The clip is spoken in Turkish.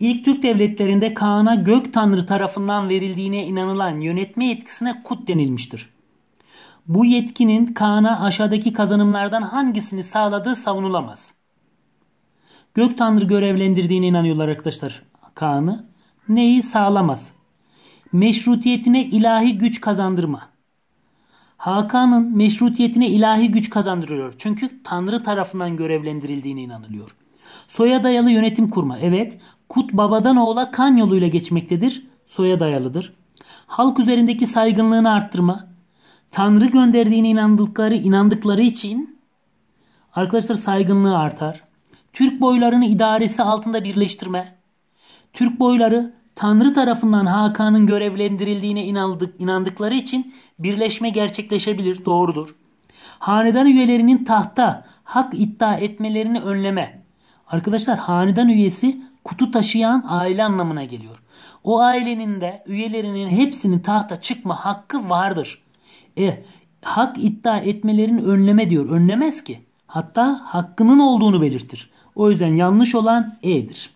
İlk Türk devletlerinde Kaan'a gök tanrı tarafından verildiğine inanılan yönetme yetkisine kut denilmiştir. Bu yetkinin Kaan'a aşağıdaki kazanımlardan hangisini sağladığı savunulamaz. Gök tanrı görevlendirdiğine inanıyorlar arkadaşlar Kaan'ı. Neyi sağlamaz? Meşrutiyetine ilahi güç kazandırma. Hakan'ın meşrutiyetine ilahi güç kazandırıyor. Çünkü Tanrı tarafından görevlendirildiğine inanılıyor. Soya dayalı yönetim kurma. Evet Kut babadan oğula kan yoluyla geçmektedir, soya dayalıdır. Halk üzerindeki saygınlığını arttırma, Tanrı gönderdiğine inandıkları, inandıkları için arkadaşlar saygınlığı artar. Türk boylarını idaresi altında birleştirme. Türk boyları Tanrı tarafından Hakan'ın görevlendirildiğine inandık, inandıkları için birleşme gerçekleşebilir, doğrudur. Hanedan üyelerinin tahta hak iddia etmelerini önleme. Arkadaşlar hanedan üyesi kutu taşıyan aile anlamına geliyor. O ailenin de üyelerinin hepsinin tahta çıkma hakkı vardır. E, hak iddia etmelerini önleme diyor. Önlemez ki. Hatta hakkının olduğunu belirtir. O yüzden yanlış olan E'dir.